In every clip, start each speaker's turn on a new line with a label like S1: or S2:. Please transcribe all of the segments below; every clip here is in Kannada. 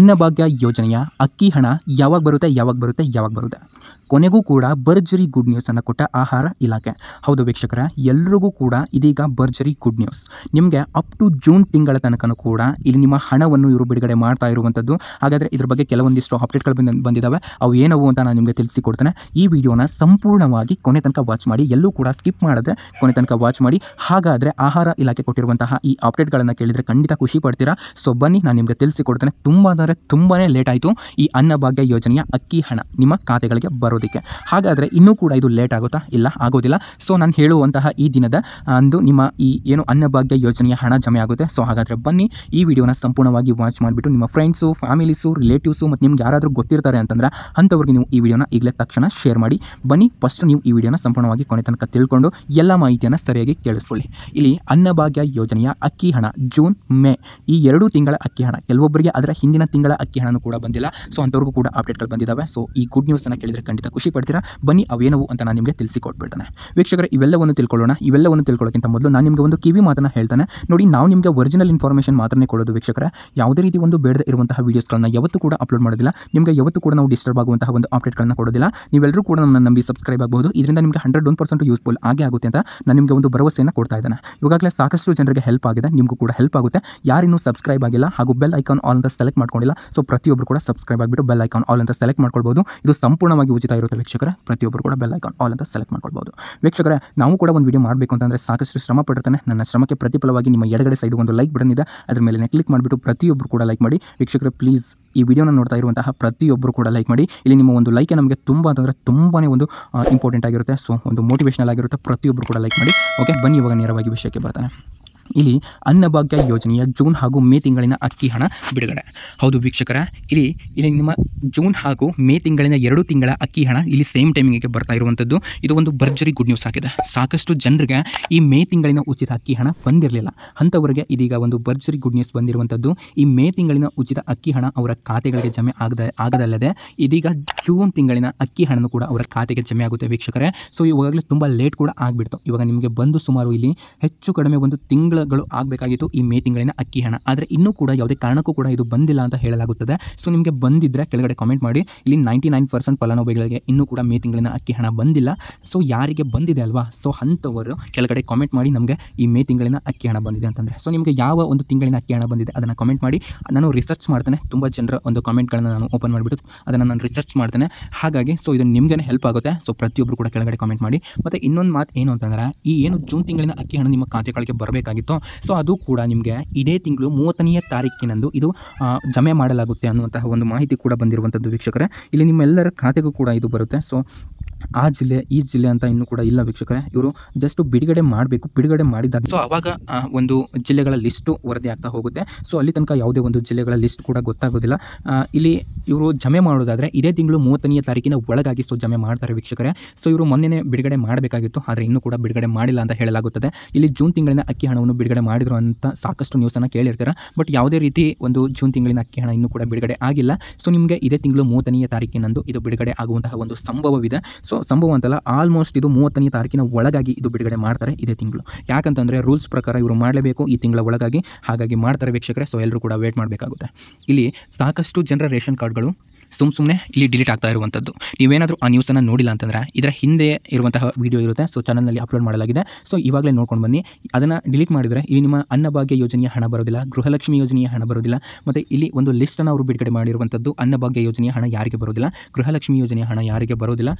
S1: ಅನ್ನಭಾಗ್ಯ ಯೋಜನೆಯ ಅಕ್ಕಿ ಹಣ ಯಾವಾಗ ಬರುತ್ತೆ ಯಾವಾಗ ಬರುತ್ತೆ ಯಾವಾಗ ಬರುತ್ತೆ ಕೊನೆಗೂ ಕೂಡ ಬರ್ಜರಿ ಗುಡ್ ಅನ್ನು ಕೊಟ್ಟ ಆಹಾರ ಇಲಾಖೆ ಹೌದು ವೀಕ್ಷಕರ ಎಲ್ರಿಗೂ ಕೂಡ ಇದೀಗ ಬರ್ಜರಿ ಗುಡ್ ನ್ಯೂಸ್ ನಿಮಗೆ ಅಪ್ ಟು ಜೂನ್ ತಿಂಗಳ ತನಕನೂ ಕೂಡ ಇಲ್ಲಿ ನಿಮ್ಮ ಹಣವನ್ನು ಇವರು ಬಿಡುಗಡೆ ಮಾಡ್ತಾ ಇರುವಂಥದ್ದು ಹಾಗಾದರೆ ಇದ್ರ ಬಗ್ಗೆ ಕೆಲವೊಂದಿಷ್ಟು ಅಪ್ಡೇಟ್ಗಳು ಬಂದಿದ್ದಾವೆ ಅವು ಏನವು ಅಂತ ನಾನು ನಿಮಗೆ ತಿಳಿಸಿಕೊಡ್ತೇನೆ ಈ ವಿಡಿಯೋನ ಸಂಪೂರ್ಣವಾಗಿ ಕೊನೆ ತನಕ ವಾಚ್ ಮಾಡಿ ಎಲ್ಲೂ ಕೂಡ ಸ್ಕಿಪ್ ಮಾಡದೆ ಕೊನೆ ತನಕ ವಾಚ್ ಮಾಡಿ ಹಾಗಾದರೆ ಆಹಾರ ಇಲಾಖೆ ಕೊಟ್ಟಿರುವಂತಹ ಈ ಅಪ್ಡೇಟ್ಗಳನ್ನು ಕೇಳಿದರೆ ಖಂಡಿತ ಖುಷಿ ಪಡ್ತೀರಾ ಸೊ ಬನ್ನಿ ನಾನು ನಿಮಗೆ ತಿಳಿಸಿಕೊಡ್ತೇನೆ ತುಂಬ ಯಾಕಂದರೆ ತುಂಬಾ ಲೇಟ್ ಆಯಿತು ಈ ಅನ್ನಭಾಗ್ಯ ಯೋಜನೆಯ ಅಕ್ಕಿ ಹಣ ನಿಮ್ಮ ಖಾತೆಗಳಿಗೆ ಬರೋದಕ್ಕೆ ಹಾಗಾದರೆ ಇನ್ನೂ ಕೂಡ ಇದು ಲೇಟ್ ಆಗುತ್ತಾ ಇಲ್ಲ ಆಗೋದಿಲ್ಲ ಸೊ ನಾನು ಹೇಳುವಂತಹ ಈ ದಿನದ ಅಂದು ನಿಮ್ಮ ಈ ಏನು ಅನ್ನಭಾಗ್ಯ ಯೋಜನೆಯ ಹಣ ಜಮೆ ಆಗುತ್ತೆ ಸೊ ಹಾಗಾದರೆ ಬನ್ನಿ ಈ ವಿಡಿಯೋನ ಸಂಪೂರ್ಣವಾಗಿ ವಾಚ್ ಮಾಡಿಬಿಟ್ಟು ನಿಮ್ಮ ಫ್ರೆಂಡ್ಸು ಫ್ಯಾಮಿಲೀಸು ರಿಲೇಟಿವ್ಸು ಮತ್ತು ನಿಮ್ಗೆ ಯಾರಾದರೂ ಗೊತ್ತಿರ್ತಾರೆ ಅಂತಂದ್ರೆ ಅಂಥವ್ರಿಗೆ ನೀವು ಈ ವಿಡಿಯೋನ ಈಗಲೇ ತಕ್ಷಣ ಶೇರ್ ಮಾಡಿ ಬನ್ನಿ ಫಸ್ಟ್ ನೀವು ಈ ವಿಡಿಯೋನ ಸಂಪೂರ್ಣವಾಗಿ ಕೊನೆ ತನಕ ತಿಳ್ಕೊಂಡು ಎಲ್ಲ ಮಾಹಿತಿಯನ್ನು ಸರಿಯಾಗಿ ಕೇಳಿಸ್ಕೊಳ್ಳಿ ಇಲ್ಲಿ ಅನ್ನಭಾಗ್ಯ ಯೋಜನೆಯ ಅಕ್ಕಿ ಹಣ ಜೂನ್ ಮೇ ಈ ಎರಡು ತಿಂಗಳ ಅಕ್ಕಿ ಹಣ ಕೆಲವೊಬ್ಬರಿಗೆ ಅದರ ಹಿಂದಿನ ತಿಂಗಳ ಅಕ್ಕಿ ಹಣನೂ ಕೂಡ ಬಂದಿಲ್ಲ ಸೊ ಅಂಥವ್ರಿಗೂ ಕೂಡ ಅಪ್ಡೇಟ್ಗಳು ಬಂದಿದ್ದಾವೆ ಸೊ ಈ ಗುಡ್ ನ್ಯೂಸನ್ನು ಕೇಳಿದರೆ ಖಂಡಿತ ಖುಷಿ ಪಡ್ತೀರಾ ಬನ್ನಿ ಅವೇನೋ ಅಂತ ನಾನು ನಿಮಗೆ ತಿಳಿಸಿ ಕೊಟ್ಬಿಡ್ತಾನೆ ವೀಕ್ಷಕರ ಇವೆಲ್ಲವನ್ನು ತಿಳ್ಕೊಳ್ಳೋಣ ಇವೆಲ್ಲವನ್ನು ತಿಳ್ಕೊಳ್ಳೋಕ್ಕಿಂತ ಮೊದಲು ನಾನು ನಿಮಗೆ ಒಂದು ಕಿವಿ ಮಾತನ್ನು ಹೇಳ್ತಾನೆ ನೋಡಿ ನಾವು ನಿಮಗೆ ಒರಿಜಿನಲ್ ಇನ್ಫಾರ್ಮೇಷನ್ ಮಾತ್ರನೇ ಕೊಡೋದು ವೀಕ್ಷಕರ ಯಾವುದೇ ರೀತಿ ಒಂದು ಬೇಡದ ಇರುವಂತಹ ವೀಡಿಯೋಸ್ಗಳನ್ನ ಯಾವತ್ತೂ ಕೂಡ ಅಪ್ಲೋಡ್ ಮಾಡೋದಿಲ್ಲ ನಿಮಗೆ ಯಾವತ್ತೂ ಕೂಡ ನಾವು ಡಿಸ್ಟರ್ಬ್ ಆಗುವಂತಹ ಒಂದು ಅಪ್ಡೇಟ್ಗಳನ್ನ ಕೊಡೋದಿಲ್ಲ ನೀವೆಲ್ಲರೂ ಕೂಡ ನಮ್ಮನ್ನು ನಂಬಿ ಸಬ್ಸ್ಕ್ರೈಬ್ ಆಗಬಹುದು ಇದರಿಂದ ನಿಮಗೆ ಹಂಡ್ರೆಡ್ ಒನ್ ಪರ್ಸೆಂಟ್ ಯೂಸ್ಫುಲ್ ಆಗೇ ಆಗುತ್ತೆ ಅಂತ ನಾನು ನಿಮಗೆ ಒಂದು ಭರವಸೆಯನ್ನು ಕೊಡ್ತಾ ಇದ್ದಾನೆ ಇವಾಗಲೇ ಸಾಕಷ್ಟು ಜನರಿಗೆ ಹೆಲ್ಪ್ ಆಗಿದೆ ನಿಮಗೂ ಕೂಡ ಹೆಲ್ಪ್ ಆಗುತ್ತೆ ಯಾರಿನ್ನೂ ಸಬ್ಸ್ಕ್ರೈಬ್ ಆಗಿಲ್ಲ ಹಾಗೂ ಬೆಲ್ ಐಕಾನ್ ಆಲ್ ಅಂತ ಸೆಲೆಕ್ಟ್ ಮಾಡ್ಕೊಂಡು ಮಾಡಿಲ್ಲ ಸೊ ಪ್ರತಿಯೊಬ್ಬರು ಕೂಡ ಸಬ್ಸ್ಕ್ರೈಬ್ ಆಗಿಬಿಟ್ಟು ಬೆಲ್ ಐಕಾನ್ ಆಲ್ ಅಂತ ಸೆಲೆಕ್ಟ್ ಮಾಡ್ಕೊಳ್ಬೋದು ಇದು ಸಂಪೂರ್ಣವಾಗಿ ಉಚಿತ ಇರುತ್ತೆ ವೀಕ್ಷಕರ ಪ್ರತಿಯೊಬ್ಬರು ಕೂಡ ಬೆಲ್ ಐಕಾನ್ ಆಲ್ ಅಂತ ಸೆಲೆಕ್ಟ್ ಮಾಡ್ಕೊಳ್ಬೋದು ವೀಕ್ಷಕರ ನಾವು ಕೂಡ ಒಂದು ವಿಡಿಯೋ ಮಾಡಬೇಕು ಅಂತಂದರೆ ಸಾಕಷ್ಟು ಶ್ರಮ ಪಡ್ತಾನೆ ನನ್ನ ಶ್ರಮಕ್ಕೆ ಪ್ರತಿಫಲವಾಗಿ ನಿಮ್ಮ ಎಡಗಡೆ ಸೈಡ್ ಒಂದು ಲೈಕ್ ಬಟನ್ ಇದೆ ಅದರ ಮೇಲೆ ಕ್ಲಿಕ್ ಮಾಡಿಬಿಟ್ಟು ಪ್ರತಿಯೊಬ್ಬರು ಕೂಡ ಲೈಕ್ ಮಾಡಿ ವೀಕ್ಷಕರು ಪ್ಲೀಸ್ ಈ ವಿಡಿಯೋನ ನೋಡ್ತಾ ಇರುವಂತಹ ಪ್ರತಿಯೊಬ್ಬರು ಕೂಡ ಲೈಕ್ ಮಾಡಿ ಇಲ್ಲಿ ನಿಮ್ಮ ಒಂದು ಲೈಕ್ ನಮಗೆ ತುಂಬ ಅಂತಂದರೆ ತುಂಬಾ ಒಂದು ಇಂಪಾರ್ಟೆಂಟ್ ಆಗಿರುತ್ತೆ ಸೊ ಒಂದು ಮೋಟಿವೇಶನಲ್ ಆಗಿರುತ್ತೆ ಪ್ರತಿಯೊಬ್ಬರು ಕೂಡ ಲೈಕ್ ಮಾಡಿ ಓಕೆ ಬನ್ನಿ ಇವಾಗ ನೇರವಾಗಿ ವಿಷಯಕ್ಕೆ ಬರ್ತಾನೆ ಇಲ್ಲಿ ಅನ್ನಭಾಗ್ಯ ಯೋಜನೆಯ ಜೂನ್ ಹಾಗೂ ಮೇ ತಿಂಗಳಿನ ಅಕ್ಕಿ ಹಣ ಬಿಡುಗಡೆ ಹೌದು ವೀಕ್ಷಕರ ಇಲ್ಲಿ ಇಲ್ಲಿ ನಿಮ್ಮ ಜೂನ್ ಹಾಗೂ ಮೇ ತಿಂಗಳಿನ ಎರಡು ತಿಂಗಳ ಅಕ್ಕಿ ಹಣ ಇಲ್ಲಿ ಸೇಮ್ ಟೈಮಿಂಗಿಗೆ ಬರ್ತಾ ಇರುವಂಥದ್ದು ಇದು ಒಂದು ಭರ್ಜರಿ ಗುಡ್ ನ್ಯೂಸ್ ಆಗಿದೆ ಸಾಕಷ್ಟು ಜನರಿಗೆ ಈ ಮೇ ತಿಂಗಳಿನ ಉಚಿತ ಅಕ್ಕಿ ಹಣ ಬಂದಿರಲಿಲ್ಲ ಅಂಥವರಿಗೆ ಇದೀಗ ಒಂದು ಭರ್ಜರಿ ಗುಡ್ ನ್ಯೂಸ್ ಬಂದಿರುವಂಥದ್ದು ಈ ಮೇ ತಿಂಗಳಿನ ಉಚಿತ ಅಕ್ಕಿ ಹಣ ಅವರ ಖಾತೆಗಳಿಗೆ ಜಮೆ ಆಗದ ಆಗದಲ್ಲದೆ ಇದೀಗ ಜೂನ್ ತಿಂಗಳಿನ ಅಕ್ಕಿ ಹಣನೂ ಕೂಡ ಅವರ ಖಾತೆಗೆ ಜಮೆ ಆಗುತ್ತೆ ವೀಕ್ಷಕರೇ ಸೊ ಇವಾಗಲೇ ತುಂಬ ಲೇಟ್ ಕೂಡ ಆಗಿಬಿಡ್ತು ಇವಾಗ ನಿಮಗೆ ಬಂದು ಸುಮಾರು ಇಲ್ಲಿ ಹೆಚ್ಚು ಕಡಿಮೆ ಒಂದು ತಿಂಗಳು ತಿಂಗಳುಗಳು ಆಗಬೇಕಾಗಿತ್ತು ಈ ಮೇ ತಿಂಗಳಿನ ಅಕ್ಕಿ ಹಣ ಆದರೆ ಇನ್ನೂ ಕೂಡ ಯಾವುದೇ ಕಾರಣಕ್ಕೂ ಕೂಡ ಇದು ಬಂದಿಲ್ಲ ಅಂತ ಹೇಳಲಾಗುತ್ತದೆ ಸೊ ನಿಮಗೆ ಬಂದಿದ್ದರೆ ಕೆಳಗಡೆ ಕಾಮೆಂಟ್ ಮಾಡಿ ಇಲ್ಲಿ ನೈಂಟಿ ನೈನ್ ಪರ್ಸೆಂಟ್ ಫಲಾನುಭವಿಗಳಿಗೆ ಇನ್ನೂ ಕೂಡ ಮೇ ತಿಂಗಳಿನ ಅಕ್ಕಿ ಹಣ ಬಂದಿಲ್ಲ ಸೊ ಯಾರಿಗೆ ಬಂದಿದೆ ಅಲ್ವಾ ಸೊ ಅಂಥವರು ಕೆಳಗಡೆ ಕಾಮೆಂಟ್ ಮಾಡಿ ನಮಗೆ ಈ ಮೇ ತಿಂಗಳಿನ ಅಕ್ಕಿ ಹಣ ಬಂದಿದೆ ಅಂತಂದರೆ ಸೊ ನಿಮಗೆ ಯಾವ ಒಂದು ತಿಂಗಳಿನ ಅಕ್ಕಿ ಹಣ ಬಂದಿದೆ ಅದನ್ನು ಕಾಮೆಂಟ್ ಮಾಡಿ ನಾನು ರಿಸರ್ಚ್ ಮಾಡ್ತೇನೆ ತುಂಬ ಜನರ ಒಂದು ಕಾಮೆಂಟ್ಗಳನ್ನು ನಾನು ಓಪನ್ ಮಾಡಿಬಿಟ್ಟು ಅದನ್ನು ನಾನು ರಿಸರ್ಚ್ ಮಾಡ್ತೇನೆ ಹಾಗಾಗಿ ಸೊ ಇದು ನಿಮಗೇ ಹೆಲ್ಪ್ ಆಗುತ್ತೆ ಸೊ ಪ್ರತಿಯೊಬ್ಬರು ಕೂಡ ಕೆಳಗಡೆ ಕಾಮೆಂಟ್ ಮಾಡಿ ಮತ್ತು ಇನ್ನೊಂದು ಮಾತು ಏನು ಅಂತಂದರೆ ಈ ಏನು ಜೂನ್ ತಿಂಗಳಿನ ಅಕ್ಕಿ ಹಣ ನಿಮ್ಮ ಖಾತೆಗಳಿಗೆ ಬರಬೇಕಾಗಿತ್ತು ಆಗಿತ್ತು ಸೊ ಅದು ಕೂಡ ನಿಮಗೆ ಇದೇ ತಿಂಗಳು ಮೂವತ್ತನೆಯ ತಾರೀಕಿನಂದು ಇದು ಜಮೆ ಮಾಡಲಾಗುತ್ತೆ ಅನ್ನುವಂತಹ ಒಂದು ಮಾಹಿತಿ ಕೂಡ ಬಂದಿರುವಂಥದ್ದು ವೀಕ್ಷಕರೇ ಇಲ್ಲಿ ನಿಮ್ಮೆಲ್ಲರ ಖಾತೆಗೂ ಕೂಡ ಇದು ಬರುತ್ತೆ ಸೊ ಆ ಜಿಲ್ಲೆ ಈ ಜಿಲ್ಲೆ ಅಂತ ಇನ್ನೂ ಕೂಡ ಇಲ್ಲ ವೀಕ್ಷಕರೇ ಇವರು ಜಸ್ಟ್ ಬಿಡುಗಡೆ ಮಾಡಬೇಕು ಬಿಡುಗಡೆ ಮಾಡಿದಾಗ ಸೊ ಅವಾಗ ಒಂದು ಜಿಲ್ಲೆಗಳ ಲಿಸ್ಟು ವರದಿ ಆಗ್ತಾ ಹೋಗುತ್ತೆ ಸೊ ಅಲ್ಲಿ ತನಕ ಯಾವುದೇ ಒಂದು ಜಿಲ್ಲೆಗಳ ಲಿಸ್ಟ್ ಕೂಡ ಗೊತ್ತಾಗೋದಿಲ್ಲ ಇಲ್ಲಿ ಇವರು ಜಮೆ ಮಾಡೋದಾದರೆ ಇದೇ ತಿಂಗಳು ಮೂವತ್ತನೆಯ ತಾರೀಕಿನ ಒಳಗಾಗಿ ಸೊ ಜಮೆ ಮಾಡ್ತಾರೆ ವೀಕ್ಷಕರೇ ಸೊ ಇವರು ಮೊನ್ನೆನೇ ಬಿಡುಗಡೆ ಮಾಡಬೇಕಾಗಿತ್ತು ಆದರೆ ಇನ್ನೂ ಕೂಡ ಬಿಡುಗಡೆ ಮಾಡಿಲ್ಲ ಅಂತ ಹೇಳಲಾಗುತ್ತದೆ ಇಲ್ಲಿ ಜೂನ್ ತಿಂಗಳಿನ ಅಕ್ಕಿ ಹಣವನ್ನು ಬಿಡುಗಡೆ ಮಾಡಿದ್ರು ಅಂತ ಸಾಕಷ್ಟು ನ್ಯೂಸನ್ನು ಕೇಳಿರ್ತಾರೆ ಬಟ್ ಯಾವುದೇ ರೀತಿ ಒಂದು ಜೂನ್ ತಿಂಗಳಿನ ಅಕ್ಕಿ ಹಣ ಇನ್ನೂ ಕೂಡ ಬಿಡುಗಡೆ ಆಗಿಲ್ಲ ಸೊ ನಿಮಗೆ ಇದೇ ತಿಂಗಳು ಮೂವತ್ತನೆಯ ತಾರೀಕಿನಂದು ಇದು ಬಿಡುಗಡೆ ಆಗುವಂತಹ ಒಂದು ಸಂಭವವಿದೆ ಸೊ ಸೊ ಸಂಭವ ಅಂತಲ್ಲ ಆಲ್ಮೋಸ್ಟ್ ಇದು ಮೂವತ್ತನೇ ತಾರೀಕಿನ ಒಳಗಾಗಿ ಇದು ಬಿಡುಗಡೆ ಮಾಡ್ತಾರೆ ಇದೇ ತಿಂಗಳು ಯಾಕಂತಂದರೆ ರೂಲ್ಸ್ ಪ್ರಕಾರ ಇವರು ಮಾಡಲೇಬೇಕು ಈ ತಿಂಗಳ ಒಳಗಾಗಿ ಹಾಗಾಗಿ ಮಾಡ್ತಾರೆ ವೀಕ್ಷಕರೇ ಸೊ ಎಲ್ಲರೂ ಕೂಡ ವೇಟ್ ಮಾಡಬೇಕಾಗುತ್ತೆ ಇಲ್ಲಿ ಸಾಕಷ್ಟು ಜನರ ರೇಷನ್ ಕಾರ್ಡ್ಗಳು ಸುಮ್ ಸುಮ್ಮನೆ ಇಲ್ಲಿ ಡಿಲೀಟ್ ಆಗ್ತಾ ಇರುವಂಥದ್ದು ನೀವೇನಾದರೂ ಆ ನ್ಯೂಸನ್ನು ನೋಡಿಲ್ಲ ಅಂತಂದರೆ ಇದರ ಹಿಂದೆ ಇರುವಂತಹ ವೀಡಿಯೋ ಇರುತ್ತೆ ಸೊ ಚಾನಲ್ನಲ್ಲಿ ಅಪ್ಲೋಡ್ ಮಾಡಲಾಗಿದೆ ಸೊ ಇವಾಗಲೇ ನೋಡ್ಕೊಂಡು ಬನ್ನಿ ಅದನ್ನು ಡಿಲೀಟ್ ಮಾಡಿದರೆ ಇಲ್ಲಿ ನಿಮ್ಮ ಅನ್ನಭಾಗ್ಯ ಯೋಜನೆಯ ಹಣ ಬರೋದಿಲ್ಲ ಗೃಹಲಕ್ಷ್ಮಿ ಯೋಜನೆಯ ಹಣ ಬರೋದಿಲ್ಲ ಮತ್ತು ಇಲ್ಲಿ ಒಂದು ಲಿಸ್ಟನ್ನು ಅವರು ಬಿಡುಗಡೆ ಮಾಡಿರುವಂಥದ್ದು ಅನ್ನಭಾಗ್ಯ ಯೋಜನೆಯ ಹಣ ಯಾರಿಗೆ ಬರೋದಿಲ್ಲ ಗೃಹಲಕ್ಷ್ಮಿ ಯೋಜನೆಯ ಹಣ ಯಾರಿಗೆ ಬರೋದಿಲ್ಲ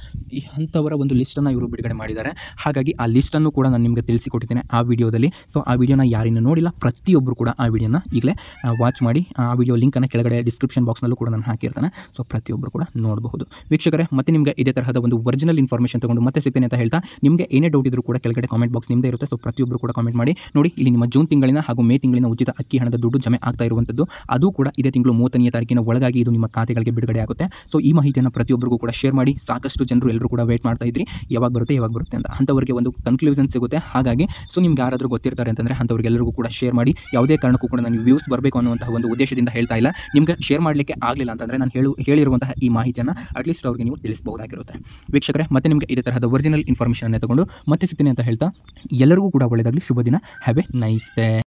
S1: ಅಂಥವರ ಒಂದು ಲಿಸ್ಟನ್ನು ಇವರು ಬಿಡುಗಡೆ ಮಾಡಿದ್ದಾರೆ ಹಾಗಾಗಿ ಆ ಲಿಸ್ಟನ್ನು ಕೂಡ ನಾನು ನಿಮಗೆ ತಿಳಿಸಿಕೊಟ್ಟಿದ್ದೇನೆ ಆ ವಿಡಿಯೋದಲ್ಲಿ ಸೊ ಆ ವಿಡಿಯೋನ ಯಾರಿನ್ನೂ ನೋಡಿಲ್ಲ ಪ್ರತಿಯೊಬ್ಬರು ಕೂಡ ಆ ವಿಡಿಯೋನ ಈಗಲೇ ವಾಚ್ ಮಾಡಿ ಆ ವಿಡಿಯೋ ಲಿಂಕನ್ನು ಕೆಳಗಡೆ ಡಿಸ್ಕ್ರಿಪ್ಷನ್ ಬಾಕ್ಸ್ನಲ್ಲೂ ಕೂಡ ನಾನು ಹಾಕಿರ್ತಾನೆ ಸೊ ಪ್ರತಿಯೊಬ್ಬರು ಕೂಡ ನೋಡಬಹುದು ವೀಕ್ಷಕರೇ ಮತ್ತೆ ನಿಮಗೆ ಇದೇ ತರಹದ ಒಂದು ಒರಿಜಿನಲ್ ಇನ್ಫಾರ್ಮೇಷನ್ ತಗೊಂಡು ಮತ್ತೆ ಸಿಗ್ತೇನೆ ಅಂತ ಹೇಳ್ತಾ ನಿಮಗೆ ಏನೇ ಡೌಟ್ ಇದ್ರೂ ಕೂಡ ಕೆಳಗಡೆ ಕಾಮೆಂಟ್ ಬಾಕ್ಸ್ ನಿಮ್ಮದೇ ಇರುತ್ತೆ ಸೊ ಪ್ರತಿಯೊಬ್ಬರು ಕೂಡ ಕಾಮೆಂಟ್ ಮಾಡಿ ನೋಡಿ ಇಲ್ಲಿ ನಿಮ್ಮ ಜೂನ್ ತಿಂಗಳಿನ ಹಾಗೂ ಮೇ ತಿಂಗಳಿನ ಉಚಿತ ಅಕ್ಕಿ ಹಣದ ದುಡ್ಡು ಜಮೆ ಆಗ್ತಾ ಇರುವಂಥದ್ದು ಅದು ಕೂಡ ಇದೇ ತಿಂಗಳು ಮೂವತ್ತನೇ ತಾರೀಕಿನ ಒಳಗಾಗಿ ಇದು ನಿಮ್ಮ ಖಾತೆಗಳಿಗೆ ಬಿಡುಗಡೆ ಆಗುತ್ತೆ ಸೊ ಈ ಮಾಹಿತಿಯನ್ನು ಪ್ರತಿಯೊಬ್ಬರಿಗೂ ಕೂಡ ಶೇರ್ ಮಾಡಿ ಸಾಕಷ್ಟು ಜನರು ಎಲ್ಲರೂ ಕೂಡ ವೇಟ್ ಮಾಡ್ತಾ ಇದ್ರಿ ಯಾವಾಗ ಬರುತ್ತೆ ಯಾವಾಗ ಬರುತ್ತೆ ಅಂತ ಅಂಥವ್ರಿಗೆ ಒಂದು ಕನ್ಕ್ಲೂಷನ್ ಸಿಗುತ್ತೆ ಹಾಗಾಗಿ ಸೊ ನಿಮ್ಗೆ ಯಾರಾದರೂ ಗೊತ್ತಿರ್ತಾರೆ ಅಂತಂದರೆ ಅಂಥವ್ರಿಗೆಲ್ಲರಿಗೂ ಕೂಡ ಶೇರ್ ಮಾಡಿ ಯಾವುದೇ ಕಾರಣಕ್ಕೂ ಕೂಡ ನಾನು ವ್ಯೂಸ್ ಬರಬೇಕು ಅನ್ನುವಂತಹ ಒಂದು ಉದ್ದೇಶದಿಂದ ಹೇಳ್ತಾ ಇಲ್ಲ ನಿಮ್ಗೆ ಶೇರ್ ಮಾಡಲಿಕ್ಕೆ ಆಗಲಿಲ್ಲ ಅಂತಂದರೆ ನಾನು ಹೇಳು ಹೇಳಿರುವಂತಹ ಈ ಮಾಹಿತಿಯನ್ನು ಅಟ್ಲೀಸ್ಟ್ ಅವ್ರಿಗೆ ನೀವು ತಿಳಿಸಬಹುದಾಗಿರುತ್ತೆ ವೀಕ್ಷಕರೇ ಮತ್ತೆ ನಿಮಗೆ ಇದೇ ತರಹದ ಒರಿಜಿನಲ್ ಇನ್ಫಾರ್ಮೇಷನ್ ತಗೊಂಡು ಮತ್ತೆ ಸಿಗ್ತೀನಿ ಅಂತ ಹೇಳ್ತಾ ಎಲ್ಲರಿಗೂ ಕೂಡ ಒಳ್ಳೆಯದಾಗಲಿ ಶುಭ ದಿನ ಹ್ಯಾವ್ ಎ ನೈಸ್ ಡೇ